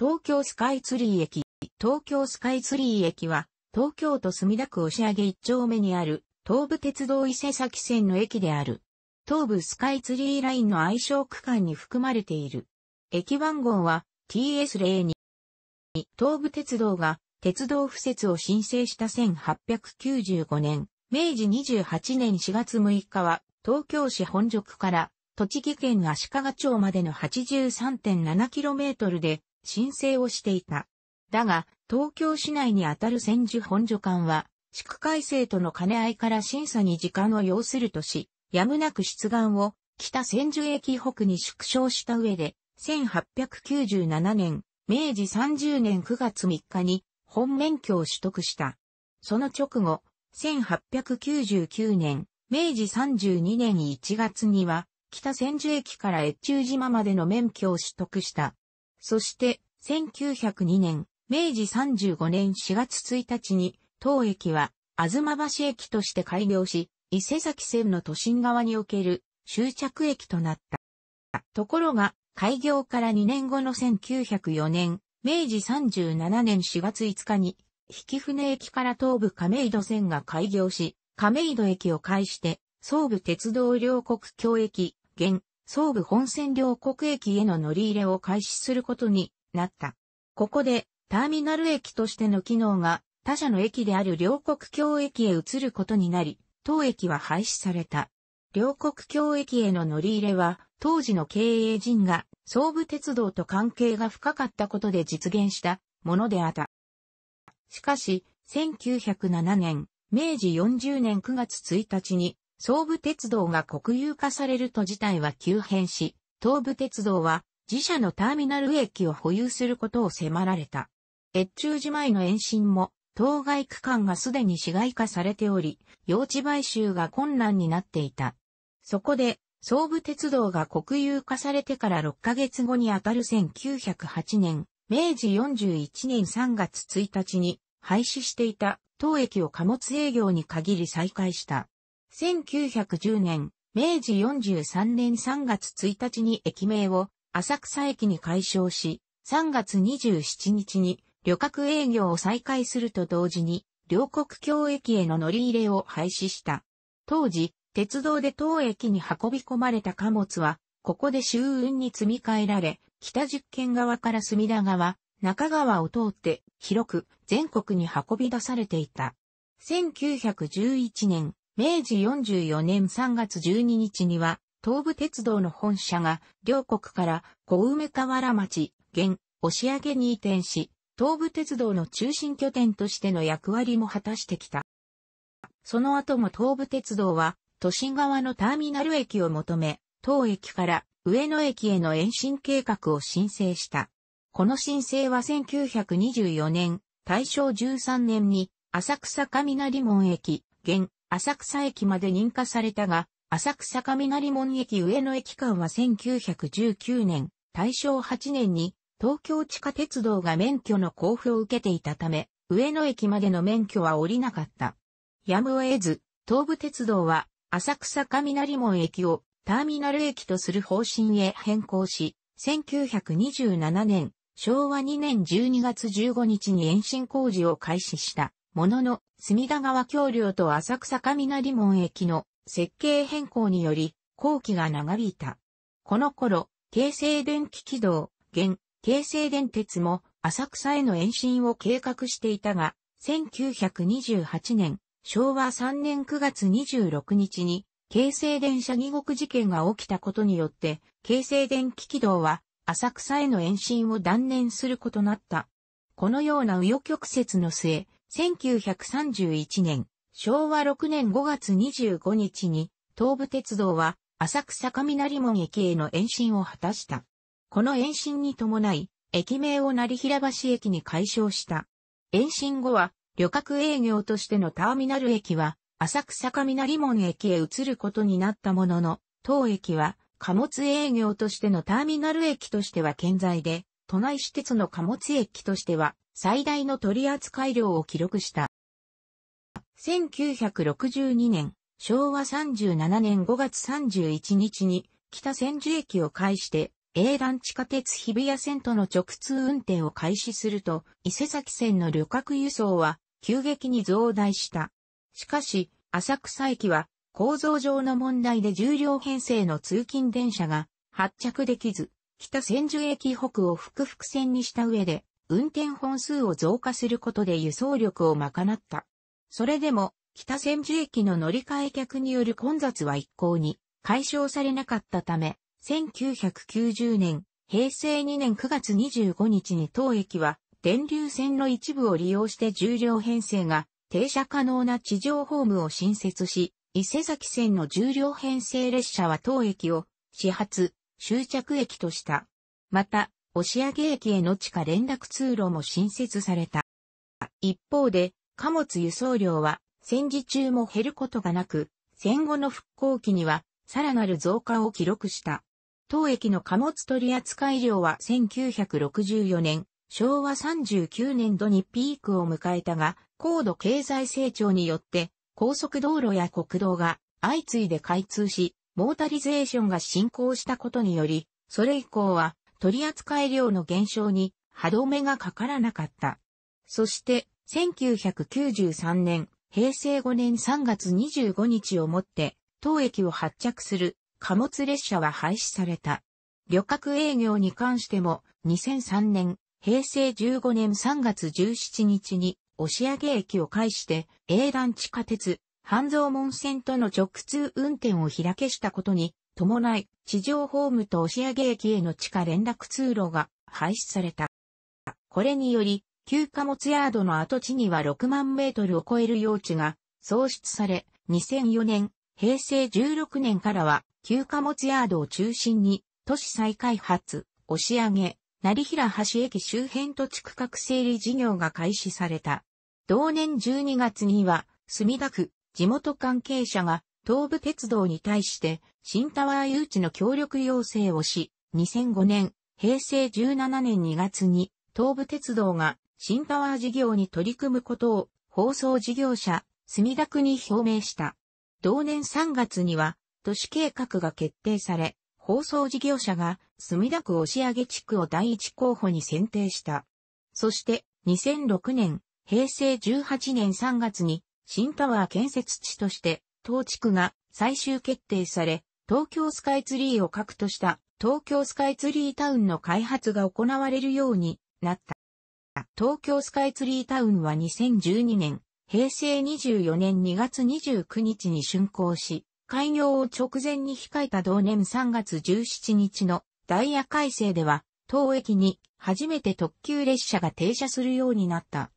東京スカイツリー駅。東京スカイツリー駅は、東京都墨田区押上一丁目にある、東武鉄道伊勢崎線の駅である。東武スカイツリーラインの愛称区間に含まれている。駅番号は TS02。東武鉄道が鉄道敷設を申請した1895年、明治28年4月6日は、東京市本区から栃木県足利町までの 83.7km で申請をしていた。だが、東京市内にあたる千住本所管は、地区改正との兼ね合いから審査に時間を要するとし、やむなく出願を北千住駅北に縮小した上で、1897年、明治30年9月3日に本免許を取得した。その直後、1899年、明治32年1月には、北千住駅から越中島までの免許を取得した。そして、1902年、明治35年4月1日に、当駅は、あずま橋駅として開業し、伊勢崎線の都心側における終着駅となった。ところが、開業から2年後の1904年、明治37年4月5日に、引船駅から東部亀戸線が開業し、亀戸駅を介して、総武鉄道両国共駅、現、総武本線両国駅への乗り入れを開始することになった。ここで、ターミナル駅としての機能が、他社の駅である両国橋駅へ移ることになり、当駅は廃止された。両国橋駅への乗り入れは、当時の経営陣が、総武鉄道と関係が深かったことで実現したものであった。しかし、1907年、明治40年9月1日に、総武鉄道が国有化されると事態は急変し、東武鉄道は自社のターミナル駅を保有することを迫られた。越中寺前の延伸も、当該区間がすでに市街化されており、用地買収が困難になっていた。そこで、総武鉄道が国有化されてから6ヶ月後にあたる1908年、明治41年3月1日に廃止していた当駅を貨物営業に限り再開した。1910年、明治43年3月1日に駅名を浅草駅に改称し、3月27日に旅客営業を再開すると同時に、両国境駅への乗り入れを廃止した。当時、鉄道で当駅に運び込まれた貨物は、ここで周運に積み替えられ、北十軒側から隅田川、中川を通って広く全国に運び出されていた。1911年、明治44年3月12日には、東武鉄道の本社が、両国から小梅河原町、現、押上に移転し、東武鉄道の中心拠点としての役割も果たしてきた。その後も東武鉄道は、都心側のターミナル駅を求め、当駅から上野駅への延伸計画を申請した。この申請は1924年、大正13年に、浅草雷門駅、現、浅草駅まで認可されたが、浅草雷門駅上野駅間は1919年、大正8年に東京地下鉄道が免許の交付を受けていたため、上野駅までの免許は降りなかった。やむを得ず、東武鉄道は浅草雷門駅をターミナル駅とする方針へ変更し、1927年、昭和2年12月15日に延伸工事を開始した。ものの、隅田川橋梁と浅草雷門駅の設計変更により、工期が長引いた。この頃、京成電気軌道、現、京成電鉄も浅草への延伸を計画していたが、1928年、昭和3年9月26日に、京成電車二国事件が起きたことによって、京成電気軌道は浅草への延伸を断念することなった。このような右翼曲折の末、1931年、昭和6年5月25日に、東武鉄道は、浅草雷門駅への延伸を果たした。この延伸に伴い、駅名を成平橋駅に改称した。延伸後は、旅客営業としてのターミナル駅は、浅草雷門駅へ移ることになったものの、当駅は、貨物営業としてのターミナル駅としては健在で、都内私鉄の貨物駅としては最大の取扱量を記録した。1962年、昭和37年5月31日に北千住駅を介して営団地下鉄日比谷線との直通運転を開始すると、伊勢崎線の旅客輸送は急激に増大した。しかし、浅草駅は構造上の問題で重量編成の通勤電車が発着できず、北千住駅北を複々線にした上で、運転本数を増加することで輸送力を賄った。それでも、北千住駅の乗り換え客による混雑は一向に解消されなかったため、1990年、平成2年9月25日に当駅は、電流線の一部を利用して重量編成が停車可能な地上ホームを新設し、伊勢崎線の重量編成列車は当駅を始発、終着駅とした。また、押上駅への地下連絡通路も新設された。一方で、貨物輸送量は戦時中も減ることがなく、戦後の復興期にはさらなる増加を記録した。当駅の貨物取扱量は1964年、昭和39年度にピークを迎えたが、高度経済成長によって高速道路や国道が相次いで開通し、モータリゼーションが進行したことにより、それ以降は取扱量の減少に歯止めがかからなかった。そして、1993年、平成5年3月25日をもって、当駅を発着する貨物列車は廃止された。旅客営業に関しても、2003年、平成15年3月17日に、押上駅を介して、営団地下鉄、半蔵門線との直通運転を開けしたことに伴い、地上ホームと押上駅への地下連絡通路が廃止された。これにより、旧貨物ヤードの跡地には6万メートルを超える用地が創出され、2004年、平成16年からは、旧貨物ヤードを中心に、都市再開発、押上、成平橋駅周辺土地区画整理事業が開始された。同年12月には、墨田区、地元関係者が、東武鉄道に対して、新タワー誘致の協力要請をし、2005年、平成17年2月に、東武鉄道が新タワー事業に取り組むことを放送事業者、墨田区に表明した。同年3月には、都市計画が決定され、放送事業者が墨田区押上地区を第一候補に選定した。そして2006年、平成18年3月に新タワー建設地として当地区が最終決定され、東京スカイツリーを核とした東京スカイツリータウンの開発が行われるようになった。東京スカイツリータウンは2012年、平成24年2月29日に竣工し、開業を直前に控えた同年3月17日のダイヤ改正では、当駅に初めて特急列車が停車するようになった。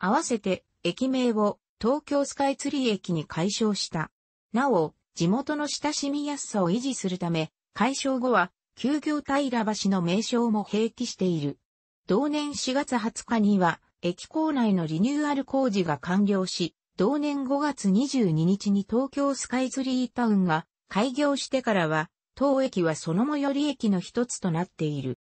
合わせて駅名を東京スカイツリー駅に解消した。なお、地元の親しみやすさを維持するため、解消後は、休業平橋の名称も併記している。同年4月20日には、駅構内のリニューアル工事が完了し、同年5月22日に東京スカイツリータウンが開業してからは、当駅はその最寄り駅の一つとなっている。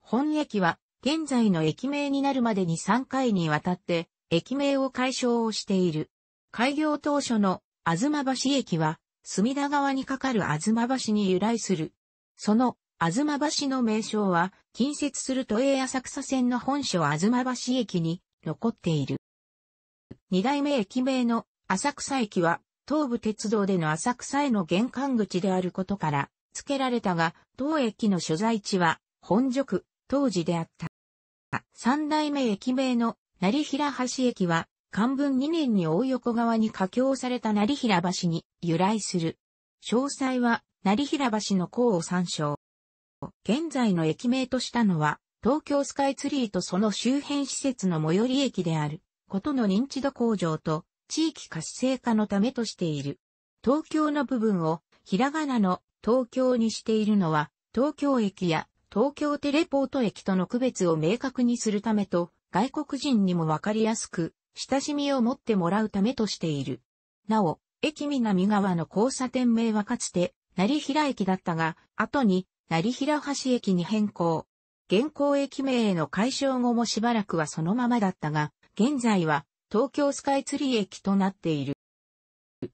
本駅は現在の駅名になるまでに3回にわたって駅名を解消をしている。開業当初の東橋駅は隅田川に架かる東橋に由来する。その、東橋の名称は、近接する都営浅草線の本所東橋駅に残っている。二代目駅名の浅草駅は、東武鉄道での浅草への玄関口であることから、付けられたが、当駅の所在地は、本所区、当時であった。三代目駅名の成平橋駅は、漢文2年に大横川に架橋された成平橋に由来する。詳細は成平橋の項を参照。現在の駅名としたのは、東京スカイツリーとその周辺施設の最寄り駅である、ことの認知度向上と地域活性化のためとしている。東京の部分をひらがなの東京にしているのは、東京駅や東京テレポート駅との区別を明確にするためと、外国人にもわかりやすく、親しみを持ってもらうためとしている。なお、駅南側の交差点名はかつて、成平駅だったが、後に、成平橋駅に変更。現行駅名への解消後もしばらくはそのままだったが、現在は、東京スカイツリー駅となっている。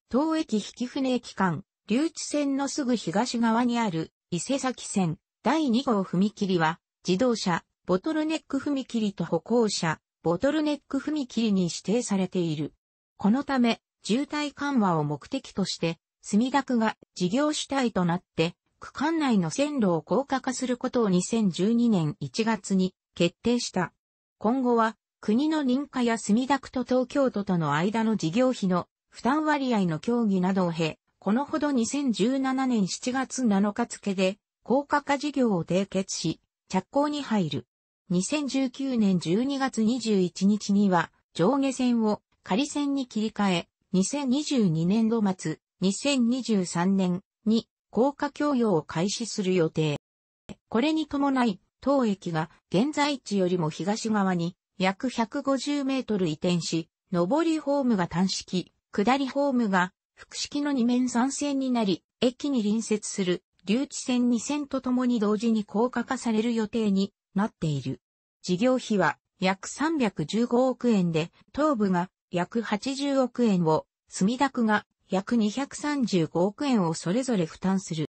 東駅引船駅間、留置線のすぐ東側にある、伊勢崎線、第2号踏切は、自動車、ボトルネック踏切と歩行者、ボトルネック踏切に指定されている。このため、渋滞緩和を目的として、墨田区が事業主体となって、区間内の線路を高架化することを2012年1月に決定した。今後は、国の認可や墨田区と東京都との間の事業費の負担割合の協議などを経、このほど2017年7月7日付で、高架化事業を締結し、着工に入る。2019年12月21日には上下線を仮線に切り替え、2022年度末、2023年に高架供用を開始する予定。これに伴い、当駅が現在地よりも東側に約150メートル移転し、上りホームが単式、下りホームが複式の2面3線になり、駅に隣接する留置線2線とともに同時に高架化される予定になっている。事業費は約315億円で、東部が約80億円を、墨田区が約235億円をそれぞれ負担する。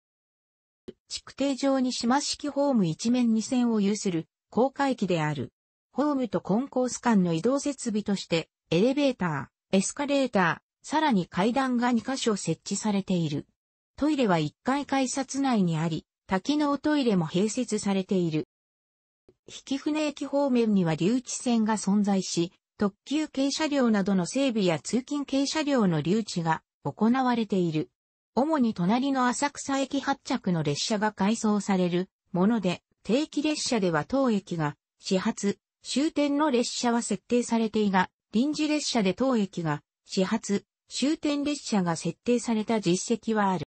築堤上に島式ホーム一面二線を有する公開機である。ホームとコンコース間の移動設備として、エレベーター、エスカレーター、さらに階段が2カ所設置されている。トイレは1階改札内にあり、多機能トイレも併設されている。引船駅方面には留置線が存在し、特急軽車両などの整備や通勤軽車両の留置が行われている。主に隣の浅草駅発着の列車が改装されるもので、定期列車では当駅が始発、終点の列車は設定されていが、臨時列車で当駅が始発、終点列車が設定された実績はある。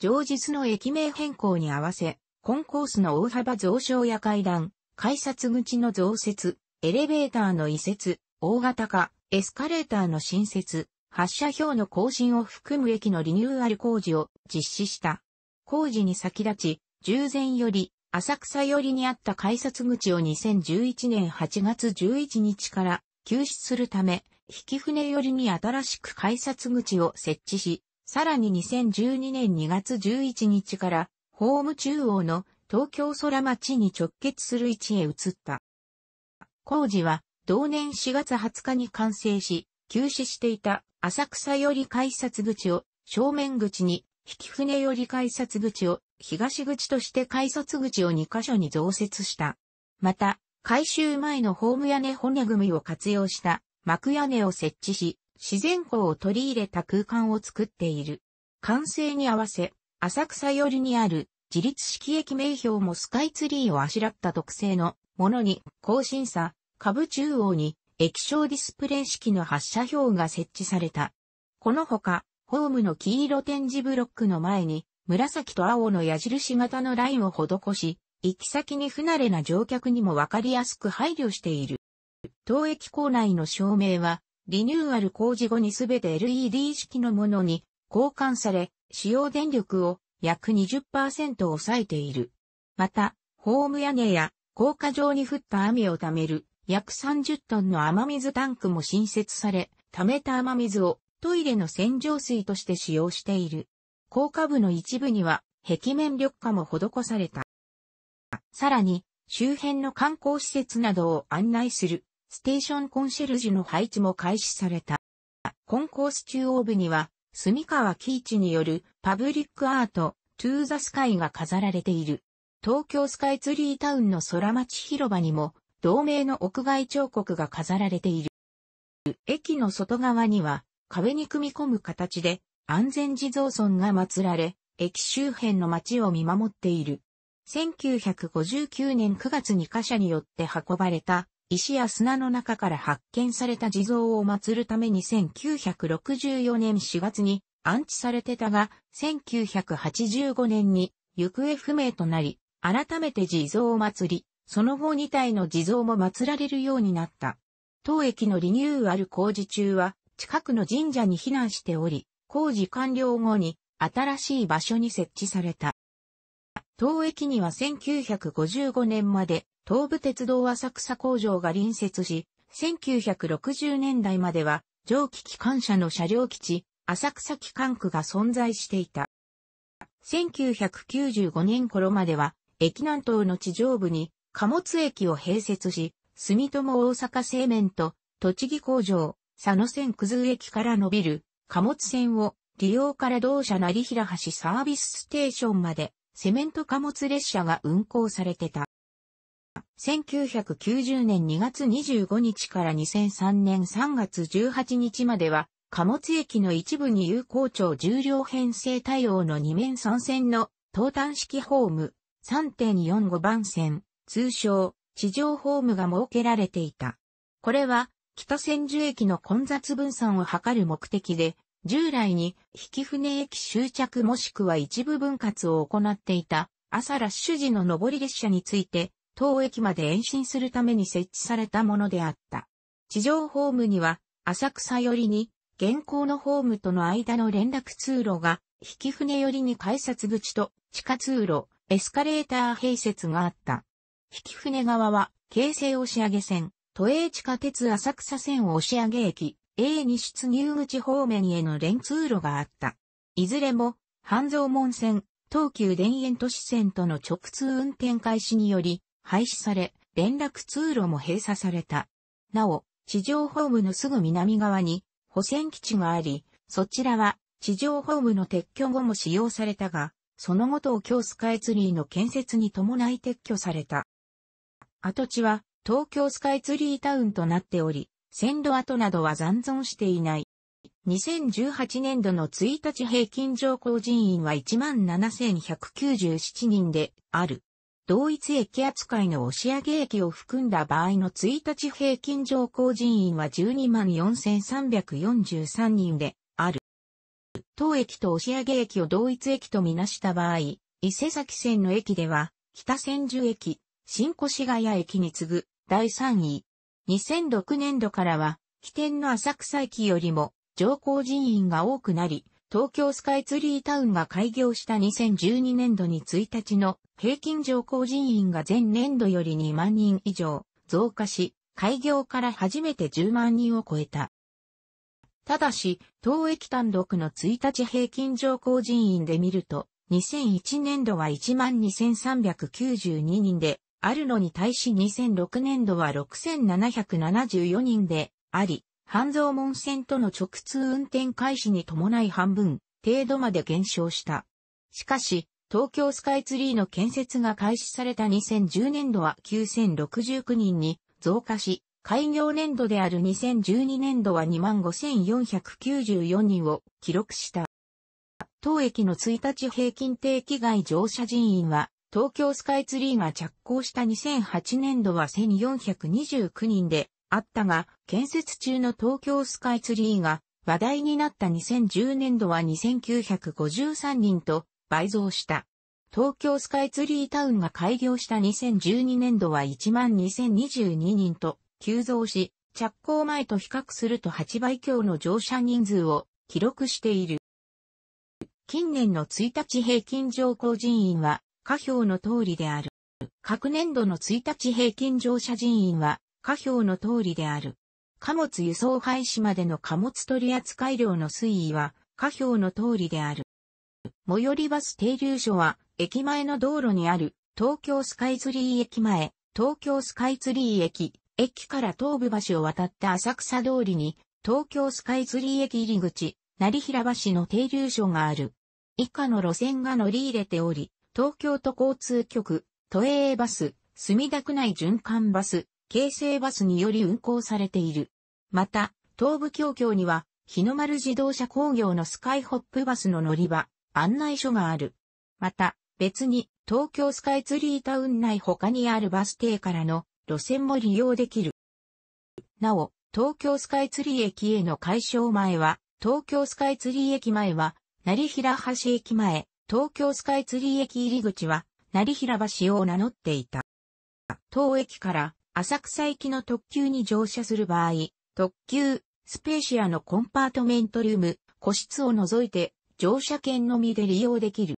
常日の駅名変更に合わせ、コンコースの大幅増床や階段、改札口の増設、エレベーターの移設、大型化、エスカレーターの新設、発車表の更新を含む駅のリニューアル工事を実施した。工事に先立ち、従前より、浅草寄りにあった改札口を2011年8月11日から休止するため、引船寄りに新しく改札口を設置し、さらに2012年2月11日からホーム中央の東京空町に直結する位置へ移った。工事は同年4月20日に完成し、休止していた浅草より改札口を正面口に、引船より改札口を東口として改札口を2カ所に増設した。また、改修前のホーム屋根骨組みを活用した幕屋根を設置し、自然光を取り入れた空間を作っている。完成に合わせ、浅草寄りにある自立式駅名標もスカイツリーをあしらった特製のものに、更新さ、下部中央に液晶ディスプレイ式の発射表が設置された。このほか、ホームの黄色展示ブロックの前に、紫と青の矢印型のラインを施し、行き先に不慣れな乗客にもわかりやすく配慮している。当駅構内の照明は、リニューアル工事後にすべて LED 式のものに交換され、使用電力を約20%抑えている。また、ホーム屋根や高架上に降った雨を貯める約30トンの雨水タンクも新設され、貯めた雨水をトイレの洗浄水として使用している。高架部の一部には壁面緑化も施された。さらに、周辺の観光施設などを案内するステーションコンシェルジュの配置も開始された。コンコース中央部には住川喜一によるパブリックアート、トゥーザスカイが飾られている。東京スカイツリータウンの空町広場にも、同名の屋外彫刻が飾られている。駅の外側には、壁に組み込む形で、安全地蔵尊が祀られ、駅周辺の街を見守っている。1959年9月に貨車によって運ばれた石や砂の中から発見された地蔵を祀るために1964年4月に安置されてたが、1985年に行方不明となり、改めて地蔵を祀り、その後2体の地蔵も祀られるようになった。当駅のリニューアル工事中は、近くの神社に避難しており、工事完了後に新しい場所に設置された。当駅には1955年まで東武鉄道浅草工場が隣接し、1960年代までは蒸気機関車の車両基地、浅草機関区が存在していた。1995年頃までは、駅南東の地上部に貨物駅を併設し、住友大阪製麺と栃木工場、佐野線九頭駅から伸びる貨物線を利用から同社成平橋サービスステーションまでセメント貨物列車が運行されてた。1990年2月25日から2003年3月18日までは、貨物駅の一部に有効庁重量編成対応の2面3線の東端式ホーム3.45番線、通称地上ホームが設けられていた。これは北千住駅の混雑分散を図る目的で、従来に引船駅終着もしくは一部分割を行っていた朝ラッシュ時の上り列車について当駅まで延伸するために設置されたものであった。地上ホームには、浅草寄りに、現行のホームとの間の連絡通路が、引船寄りに改札口と、地下通路、エスカレーター併設があった。引船側は、京成押上線、都営地下鉄浅草線押上駅、A に出入口方面への連通路があった。いずれも、半蔵門線、東急田園都市線との直通運転開始により、廃止され、連絡通路も閉鎖された。なお、地上ホームのすぐ南側に保線基地があり、そちらは地上ホームの撤去後も使用されたが、その後東京スカイツリーの建設に伴い撤去された。跡地は東京スカイツリータウンとなっており、線路跡などは残存していない。2018年度の1日平均乗降人員は17,197人である。同一駅扱いの押上駅を含んだ場合の1日平均乗降人員は124,343人である。当駅と押上駅を同一駅とみなした場合、伊勢崎線の駅では、北千住駅、新越谷駅に次ぐ第3位。2006年度からは、起点の浅草駅よりも乗降人員が多くなり、東京スカイツリータウンが開業した2012年度に1日の平均乗降人員が前年度より2万人以上増加し、開業から初めて10万人を超えた。ただし、当駅単独の1日平均乗降人員で見ると、2001年度は12,392人で、あるのに対し2006年度は6,774人で、あり、半蔵門線との直通運転開始に伴い半分程度まで減少した。しかし、東京スカイツリーの建設が開始された2010年度は9069人に増加し、開業年度である2012年度は25,494人を記録した。当駅の1日平均定期外乗車人員は、東京スカイツリーが着工した2008年度は1429人で、あったが、建設中の東京スカイツリーが話題になった2010年度は2953人と倍増した。東京スカイツリータウンが開業した2012年度は12022人と急増し、着工前と比較すると8倍強の乗車人数を記録している。近年の1日平均乗降人員は下表の通りである。各年度の1日平均乗車人員は下表の通りである。貨物輸送廃止までの貨物取扱量の推移は、下表の通りである。最寄りバス停留所は、駅前の道路にある、東京スカイツリー駅前、東京スカイツリー駅、駅から東部橋を渡った浅草通りに、東京スカイツリー駅入り口、成平橋の停留所がある。以下の路線が乗り入れており、東京都交通局、都営バス、墨田区内循環バス、京成バスにより運行されている。また、東武京京には、日の丸自動車工業のスカイホップバスの乗り場、案内所がある。また、別に、東京スカイツリータウン内他にあるバス停からの路線も利用できる。なお、東京スカイツリー駅への解消前は、東京スカイツリー駅前は、成平橋駅前、東京スカイツリー駅入り口は、成平橋を名乗っていた。当駅から浅草行きの特急に乗車する場合、特急、スペーシアのコンパートメントルーム、個室を除いて乗車券のみで利用できる。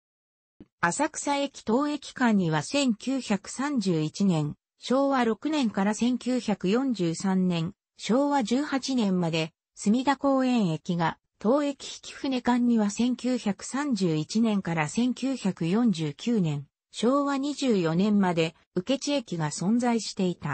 浅草駅当駅間には1931年、昭和6年から1943年、昭和18年まで、墨田公園駅が、当駅引き船間には1931年から1949年、昭和24年まで、受地駅が存在していた。